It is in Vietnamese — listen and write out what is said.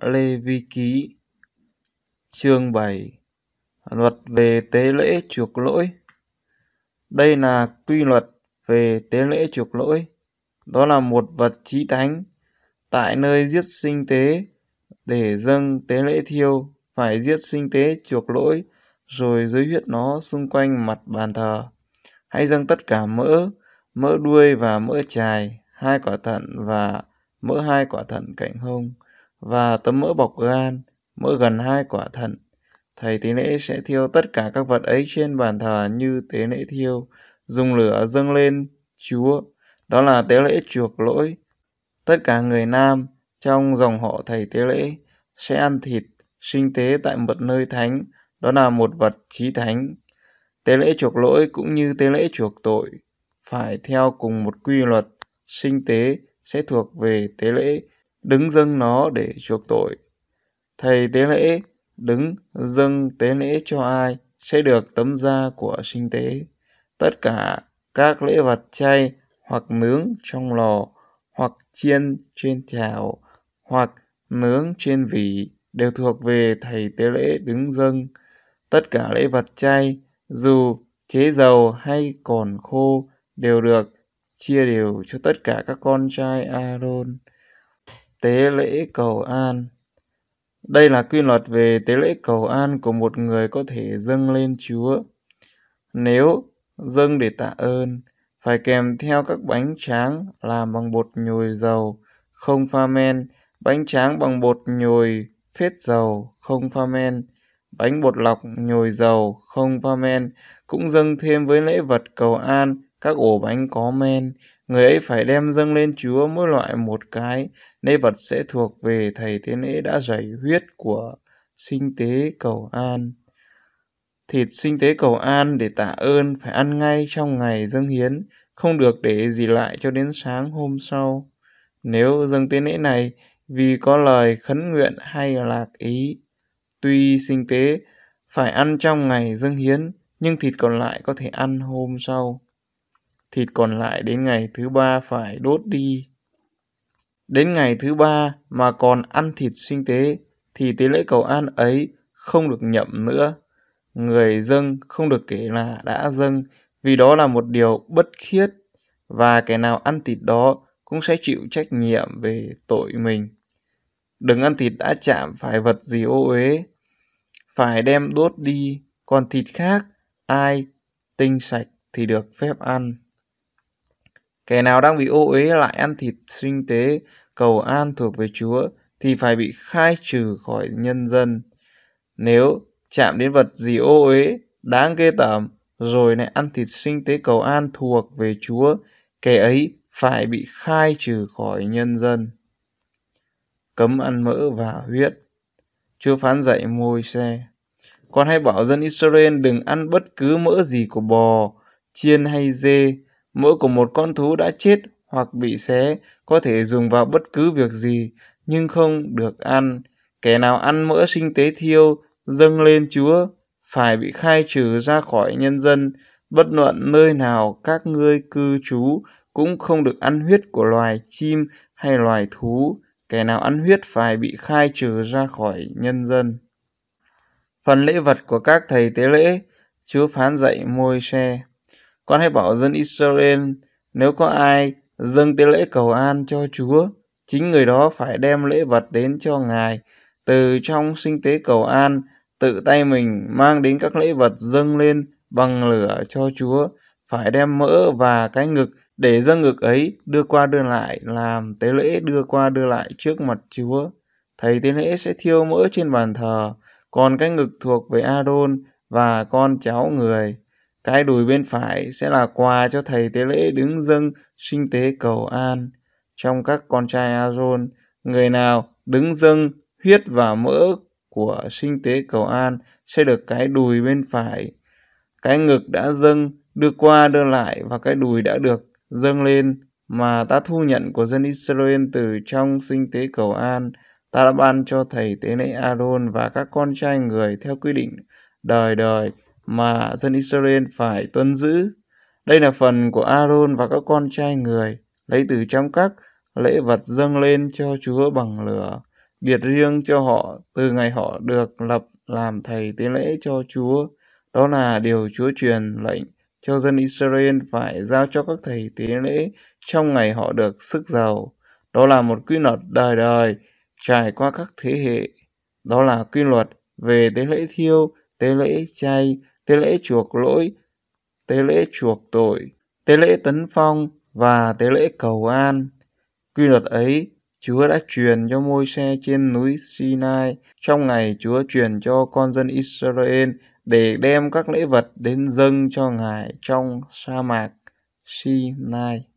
Lê Vi Ký Chương 7 Luật về tế lễ chuộc lỗi Đây là quy luật về tế lễ chuộc lỗi. Đó là một vật trí thánh. Tại nơi giết sinh tế để dâng tế lễ thiêu phải giết sinh tế chuộc lỗi rồi giới huyết nó xung quanh mặt bàn thờ. Hãy dâng tất cả mỡ, mỡ đuôi và mỡ chài, hai quả thận và mỡ hai quả thận cạnh hông và tấm mỡ bọc gan, mỗi gần hai quả thận. Thầy tế lễ sẽ thiêu tất cả các vật ấy trên bàn thờ như tế lễ thiêu, dùng lửa dâng lên Chúa. Đó là tế lễ chuộc lỗi. Tất cả người nam trong dòng họ thầy tế lễ sẽ ăn thịt, sinh tế tại một nơi thánh, đó là một vật chí thánh. Tế lễ chuộc lỗi cũng như tế lễ chuộc tội, phải theo cùng một quy luật, sinh tế sẽ thuộc về tế lễ đứng dâng nó để chuộc tội. Thầy tế lễ đứng dâng tế lễ cho ai sẽ được tấm da của sinh tế. Tất cả các lễ vật chay hoặc nướng trong lò hoặc chiên trên chảo hoặc nướng trên vỉ đều thuộc về thầy tế lễ đứng dâng. Tất cả lễ vật chay dù chế dầu hay còn khô đều được chia đều cho tất cả các con trai Aaron tế lễ cầu an. Đây là quy luật về tế lễ cầu an của một người có thể dâng lên Chúa. Nếu dâng để tạ ơn, phải kèm theo các bánh tráng làm bằng bột nhồi dầu, không pha men, bánh tráng bằng bột nhồi phết dầu, không pha men, bánh bột lọc nhồi dầu, không pha men, cũng dâng thêm với lễ vật cầu an các ổ bánh có men, Người ấy phải đem dâng lên Chúa mỗi loại một cái, nay vật sẽ thuộc về thầy tế lễ đã giải huyết của sinh tế cầu an. Thịt sinh tế cầu an để tạ ơn phải ăn ngay trong ngày dâng hiến, không được để gì lại cho đến sáng hôm sau. Nếu dâng tế lễ này vì có lời khấn nguyện hay lạc ý, tuy sinh tế phải ăn trong ngày dâng hiến, nhưng thịt còn lại có thể ăn hôm sau thịt còn lại đến ngày thứ ba phải đốt đi. Đến ngày thứ ba mà còn ăn thịt sinh tế thì tế lễ cầu an ấy không được nhậm nữa. Người dâng không được kể là đã dâng vì đó là một điều bất khiết và kẻ nào ăn thịt đó cũng sẽ chịu trách nhiệm về tội mình. Đừng ăn thịt đã chạm phải vật gì ô uế, phải đem đốt đi, còn thịt khác ai tinh sạch thì được phép ăn. Kẻ nào đang bị ô uế lại ăn thịt sinh tế, cầu an thuộc về Chúa, thì phải bị khai trừ khỏi nhân dân. Nếu chạm đến vật gì ô uế, đáng ghê tởm, rồi lại ăn thịt sinh tế cầu an thuộc về Chúa, kẻ ấy phải bị khai trừ khỏi nhân dân. Cấm ăn mỡ và huyết. Chúa phán dạy môi xe. Con hãy bảo dân Israel đừng ăn bất cứ mỡ gì của bò, chiên hay dê, mỡ của một con thú đã chết hoặc bị xé có thể dùng vào bất cứ việc gì, nhưng không được ăn. Kẻ nào ăn mỡ sinh tế thiêu, dâng lên Chúa, phải bị khai trừ ra khỏi nhân dân, bất luận nơi nào các ngươi cư trú cũng không được ăn huyết của loài chim hay loài thú. Kẻ nào ăn huyết phải bị khai trừ ra khỏi nhân dân. Phần lễ vật của các thầy tế lễ, Chúa phán dạy môi xe. Con hãy bảo dân Israel, nếu có ai dâng tế lễ cầu an cho Chúa, chính người đó phải đem lễ vật đến cho Ngài. Từ trong sinh tế cầu an, tự tay mình mang đến các lễ vật dâng lên bằng lửa cho Chúa, phải đem mỡ và cái ngực để dâng ngực ấy đưa qua đưa lại làm tế lễ đưa qua đưa lại trước mặt Chúa. Thầy tế lễ sẽ thiêu mỡ trên bàn thờ, còn cái ngực thuộc về Adon và con cháu người. Cái đùi bên phải sẽ là quà cho thầy tế lễ đứng dâng sinh tế cầu an. Trong các con trai Aaron, người nào đứng dâng huyết và mỡ của sinh tế cầu an sẽ được cái đùi bên phải. Cái ngực đã dâng, đưa qua đưa lại và cái đùi đã được dâng lên mà ta thu nhận của dân Israel từ trong sinh tế cầu an. Ta đã ban cho thầy tế lễ Aaron và các con trai người theo quy định đời đời mà dân Israel phải tuân giữ. Đây là phần của Aaron và các con trai người, lấy từ trong các lễ vật dâng lên cho Chúa bằng lửa, biệt riêng cho họ từ ngày họ được lập làm thầy tế lễ cho Chúa. Đó là điều Chúa truyền lệnh cho dân Israel phải giao cho các thầy tế lễ trong ngày họ được sức giàu. Đó là một quy luật đời đời trải qua các thế hệ. Đó là quy luật về tế lễ thiêu, tế lễ chay tế lễ chuộc lỗi, tế lễ chuộc tội, tế lễ tấn phong và tế lễ cầu an. Quy luật ấy Chúa đã truyền cho môi xe trên núi Sinai trong ngày Chúa truyền cho con dân Israel để đem các lễ vật đến dâng cho Ngài trong sa mạc Sinai.